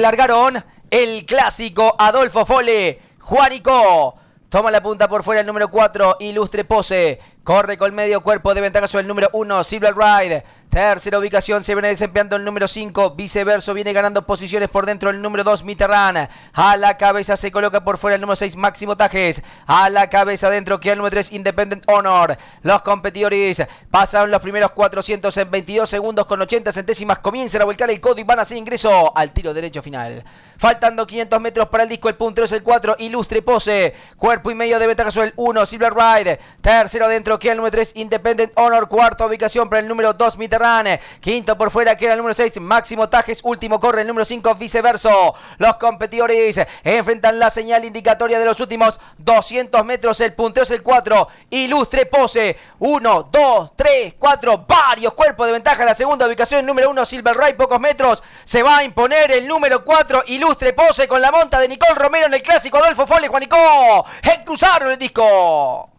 Largaron el clásico Adolfo Fole. Juanico. Toma la punta por fuera el número 4. Ilustre pose. Corre con medio cuerpo de ventaja sobre el número uno. Silver Ride. Tercera ubicación se viene desempeñando el número 5. Viceverso viene ganando posiciones por dentro el número 2, Mitterrand. A la cabeza se coloca por fuera el número 6, Máximo Tajes. A la cabeza dentro queda el número 3, Independent Honor. Los competidores pasan los primeros 400 en 22 segundos con 80 centésimas. Comienzan a volcar el codo y van a hacer ingreso al tiro derecho final. Faltando 500 metros para el disco, el punto es el 4, Ilustre Pose. Cuerpo y medio de ventaja sobre el 1, Silver Ride. Tercero dentro que el número 3, Independent Honor. Cuarta ubicación para el número 2, Mitterrand. Quinto por fuera queda el número 6, Máximo Tajes. Último corre el número 5, Viceverso. Los competidores enfrentan la señal indicatoria de los últimos 200 metros. El punteo es el 4, Ilustre Pose. 1, 2, 3, 4, varios cuerpos de ventaja. La segunda ubicación, el número 1, Silver Ray, pocos metros. Se va a imponer el número 4, Ilustre Pose, con la monta de Nicole Romero en el clásico Adolfo Foley, Juanico. Cruzaron el disco.